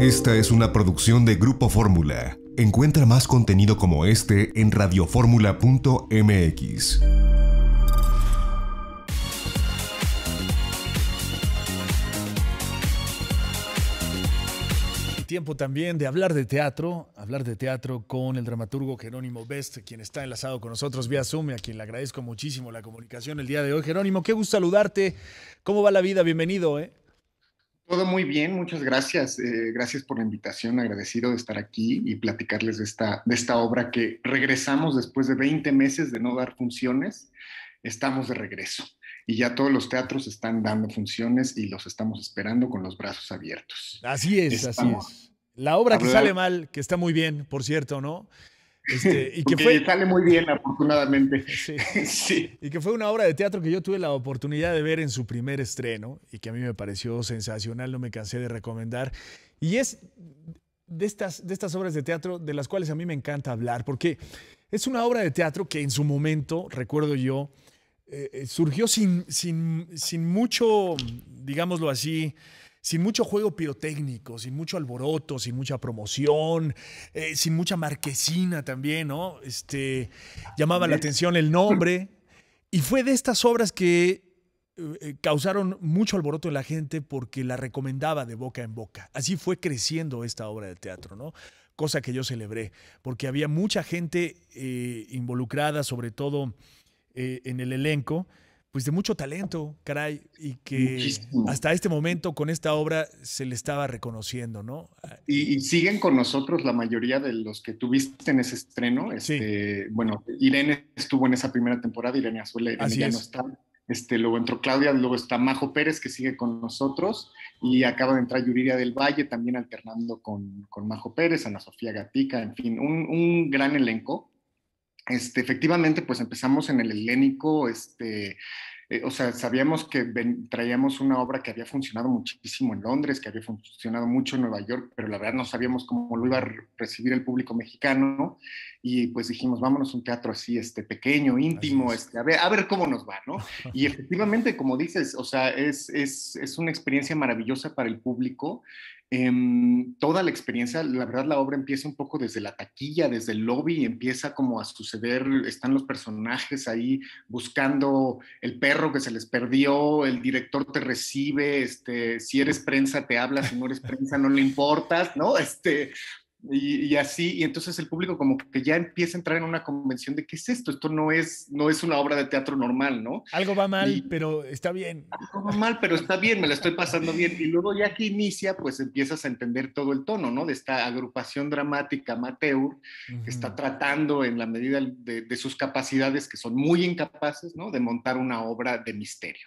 Esta es una producción de Grupo Fórmula. Encuentra más contenido como este en radioformula.mx. Tiempo también de hablar de teatro, hablar de teatro con el dramaturgo Jerónimo Best, quien está enlazado con nosotros vía Zoom, a quien le agradezco muchísimo la comunicación el día de hoy. Jerónimo, qué gusto saludarte. ¿Cómo va la vida? Bienvenido, ¿eh? Todo muy bien, muchas gracias. Eh, gracias por la invitación, agradecido de estar aquí y platicarles de esta, de esta obra que regresamos después de 20 meses de no dar funciones. Estamos de regreso y ya todos los teatros están dando funciones y los estamos esperando con los brazos abiertos. Así es, así es. La obra que sale mal, que está muy bien, por cierto, ¿no? Este, y que fue, sale muy bien, afortunadamente. Sí. Y que fue una obra de teatro que yo tuve la oportunidad de ver en su primer estreno y que a mí me pareció sensacional, no me cansé de recomendar. Y es de estas, de estas obras de teatro de las cuales a mí me encanta hablar, porque es una obra de teatro que en su momento, recuerdo yo, eh, eh, surgió sin, sin, sin mucho, digámoslo así, sin mucho juego pirotécnico, sin mucho alboroto, sin mucha promoción, eh, sin mucha marquesina también, ¿no? Este, llamaba la atención el nombre. Y fue de estas obras que eh, eh, causaron mucho alboroto en la gente porque la recomendaba de boca en boca. Así fue creciendo esta obra de teatro, ¿no? Cosa que yo celebré, porque había mucha gente involucrada, sobre todo en el elenco, pues de mucho talento, caray, y que hasta este momento con esta obra se le estaba reconociendo, ¿no? Ah, y, siguen con nosotros la mayoría de los que tuviste en ese estreno. Este, Bueno, Irene estuvo en esa primera temporada, Irene Azuela, no está. Este, luego entró Claudia, luego está Majo Pérez, que sigue con nosotros, y acaba de entrar Yuriria del Valle, también alternando con, con Majo Pérez, Ana Sofía Gatica, en fin, un gran elenco este, efectivamente, pues empezamos en el helénico, este, eh, o sea, sabíamos que traíamos una obra que había funcionado muchísimo en Londres, que había funcionado mucho en Nueva York, pero la verdad no sabíamos cómo lo iba a recibir el público mexicano y pues dijimos, vámonos a un teatro así, este, pequeño, íntimo, este, a ver, a ver cómo nos va, ¿no? Y efectivamente, como dices, o sea, es, es, es una experiencia maravillosa para el público Em, toda la experiencia, la verdad la obra empieza un poco desde la taquilla, desde el lobby, empieza como a suceder, están los personajes ahí buscando el perro que se les perdió, el director te recibe, este, si eres prensa te habla, si no eres prensa no le importas, ¿no? Este, y, así, y entonces el público como que ya empieza a entrar en una convención de qué es esto, esto no es, no es una obra de teatro normal, ¿no? Algo va mal, pero está bien. Algo va mal, pero está bien, me la estoy pasando bien. Y luego ya que inicia, pues empiezas a entender todo el tono, ¿no? De esta agrupación dramática amateur que está tratando en la medida de, de, sus capacidades, que son muy incapaces, ¿no? De montar una obra de misterio.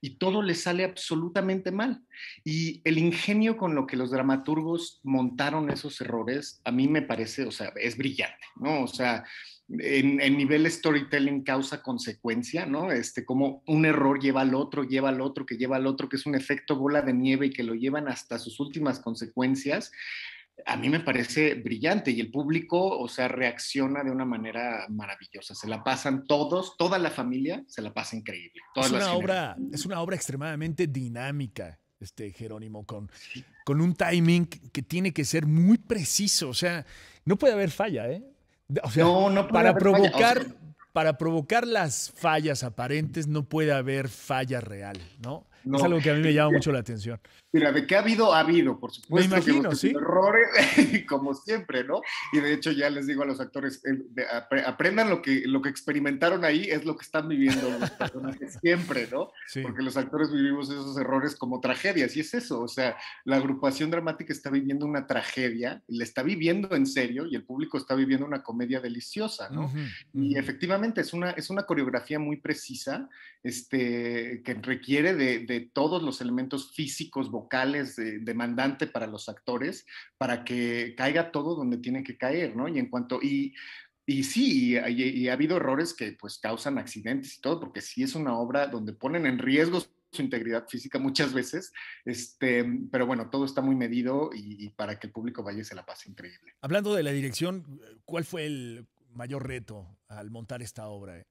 Y todo le sale absolutamente mal. Y el ingenio con lo que los dramaturgos montaron esos errores, a mí me parece, o sea, es brillante, ¿no? O sea, en, nivel storytelling causa consecuencia, ¿no? Este, como un error lleva al otro, lleva al otro, que lleva al otro, que es un efecto bola de nieve y que lo llevan hasta sus últimas consecuencias. A mí me parece brillante y el público, o sea, reacciona de una manera maravillosa. Se la pasan todos, toda la familia se la pasa increíble. es, una obra, es una obra extremadamente dinámica este Jerónimo, con, con un timing que tiene que ser muy preciso. O sea, no puede haber falla, ¿eh? O no, para provocar. para provocar las fallas aparentes no puede haber falla real, ¿no? Es algo que a mí me llama mucho la atención. Mira, de qué ha habido, ha habido, por supuesto. Me imagino, Errores, como siempre, ¿no? Y de hecho ya les digo a los actores, eh, aprendan lo que, lo que experimentaron ahí, es lo que están viviendo los personajes siempre, ¿no? Porque los actores vivimos esos errores como tragedias, y es eso, o sea, la agrupación dramática está viviendo una tragedia, la está viviendo en serio, y el público está viviendo una comedia deliciosa, ¿no? Y efectivamente es una, es una coreografía muy precisa, este, que requiere de de todos los elementos físicos, vocales, eh, demandante para los actores, para que caiga todo donde tiene que caer, ¿no? Y en cuanto, y, y sí, y, ha habido errores que pues causan accidentes y todo, porque sí es una obra donde ponen en riesgo su integridad física muchas veces, este, pero bueno, todo está muy medido y, para que el público vaya se la pase increíble. Hablando de la dirección, ¿cuál fue el mayor reto al montar esta obra?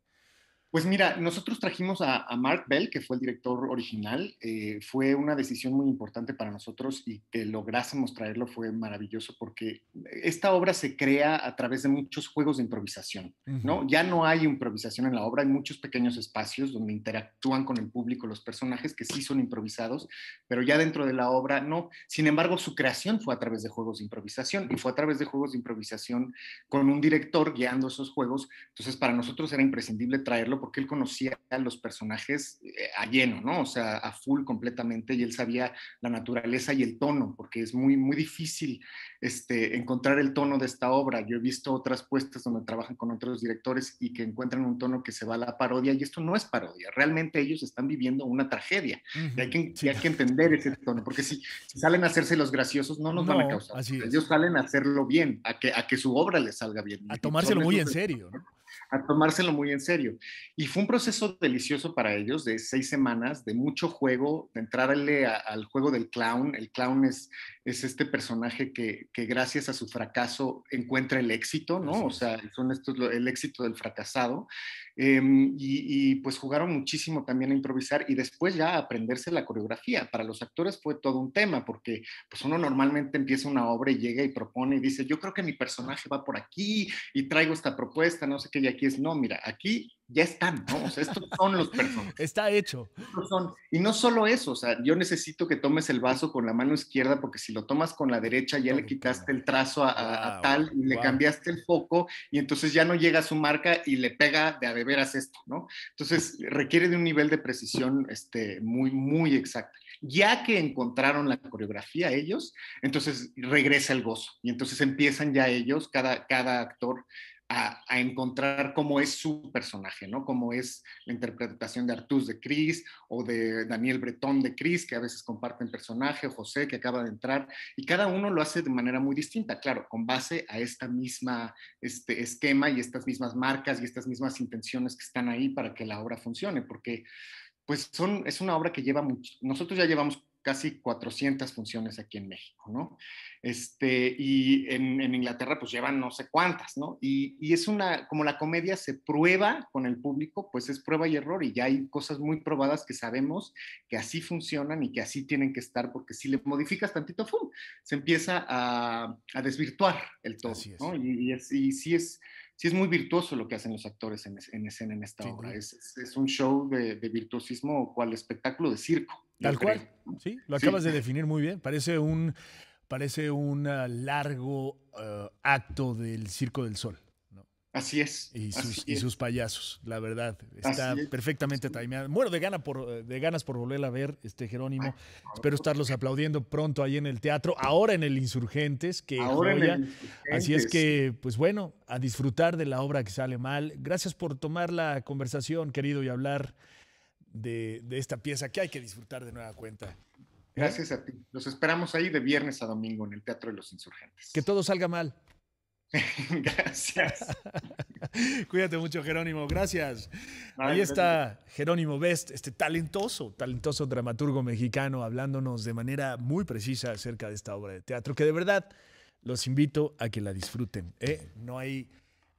Pues mira, nosotros trajimos a, Mark Bell, que fue el director original. Eh, fue una decisión muy importante para nosotros y que lográsemos traerlo fue maravilloso porque esta obra se crea a través de muchos juegos de improvisación, ¿no? Ya no hay improvisación en la obra, hay muchos pequeños espacios donde interactúan con el público los personajes que sí son improvisados, pero ya dentro de la obra no. Sin embargo, su creación fue a través de juegos de improvisación y fue a través de juegos de improvisación con un director guiando esos juegos. Entonces, para nosotros era imprescindible traerlo porque él conocía a los personajes eh, a lleno, ¿no? O sea, a full completamente y él sabía la naturaleza y el tono, porque es muy, muy difícil este, encontrar el tono de esta obra. Yo he visto otras puestas donde trabajan con otros directores y que encuentran un tono que se va a la parodia y esto no es parodia, realmente ellos están viviendo una tragedia y, hay que, entender ese tono, porque si, salen a hacerse los graciosos no nos van a causar. Ellos salen a hacerlo bien, a que, a que su obra les salga bien. A tomárselo muy en serio. ¿no? a tomárselo muy en serio. Y fue un proceso delicioso para ellos, de seis semanas, de mucho juego, de entrarle al juego del clown. El clown es, es este personaje que, gracias a su fracaso encuentra el éxito, ¿no? O sea, son estos el éxito del fracasado. Em, y, pues jugaron muchísimo también a improvisar y después ya a aprenderse la coreografía. Para los actores fue todo un tema porque pues uno normalmente empieza una obra y llega y propone y dice, yo creo que mi personaje va por aquí y traigo esta propuesta, no sé qué, y aquí es, no, mira, aquí ya están, ¿no? O sea, estos son los personajes. Está hecho. Son. Y no solo eso, o sea, yo necesito que tomes el vaso con la mano izquierda porque si lo tomas con la derecha ya le quitaste el trazo a, tal y le cambiaste el foco y entonces ya no llega a su marca y le pega de a veras esto, ¿no? Entonces requiere de un nivel de precisión este, muy, muy exacto. Ya que encontraron la coreografía ellos, entonces regresa el gozo y entonces empiezan ya ellos, cada, cada actor, a, encontrar cómo es su personaje, ¿no? Cómo es la interpretación de Artus de Cris o de Daniel Bretón de Cris, que a veces comparten personaje, o José que acaba de entrar, y cada uno lo hace de manera muy distinta, claro, con base a esta misma este esquema y estas mismas marcas y estas mismas intenciones que están ahí para que la obra funcione, porque pues son, es una obra que lleva mucho, nosotros ya llevamos casi 400 funciones aquí en México, ¿no? Este, y en, Inglaterra pues llevan no sé cuántas, ¿no? Y, y, es una, como la comedia se prueba con el público, pues es prueba y error y ya hay cosas muy probadas que sabemos que así funcionan y que así tienen que estar, porque si le modificas tantito, ¡fum! Se empieza a, a desvirtuar el todo, ¿no? Y, y, sí es es muy virtuoso lo que hacen los actores en, escena en, esta obra. Es, es, un show de, de, virtuosismo cual espectáculo de circo. Tal cual. Sí, lo acabas de definir muy bien. Parece un, parece un ah, largo ah, acto del Circo del Sol. ¿no? Así, es y, sus, payasos, la verdad. Está perfectamente taimeado. Bueno, de, gana por, de ganas por volver a ver, este Jerónimo. Espero estarlos aplaudiendo pronto ahí en el teatro, ahora en el Insurgentes, que ahora En el Insurgentes. Así es que, pues bueno, a disfrutar de la obra que sale mal. Gracias por tomar la conversación, querido, y hablar de, esta pieza que hay que disfrutar de nueva cuenta. ¿Eh? Gracias a ti. Los esperamos ahí de viernes a domingo en el Teatro de los Insurgentes. Que todo salga mal. Gracias. Cuídate mucho, Jerónimo. Gracias. Ahí está Jerónimo Best, este talentoso, talentoso dramaturgo mexicano, hablándonos de manera muy precisa acerca de esta obra de teatro, que de verdad los invito a que la disfruten. ¿eh? No hay,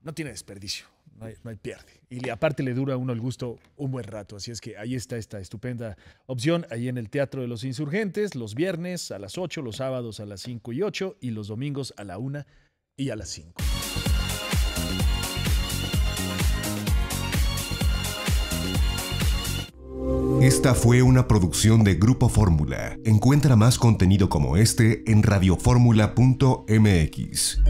no tiene desperdicio no hay, pierde. Y aparte le dura uno el gusto un buen rato. Así es que ahí está esta estupenda opción, ahí en el Teatro de los Insurgentes, los viernes a las 8, los sábados a las 5 y 8 y los domingos a la 1 y a las 5. Esta fue una producción de Grupo Fórmula. Encuentra más contenido como este en radioformula.mx.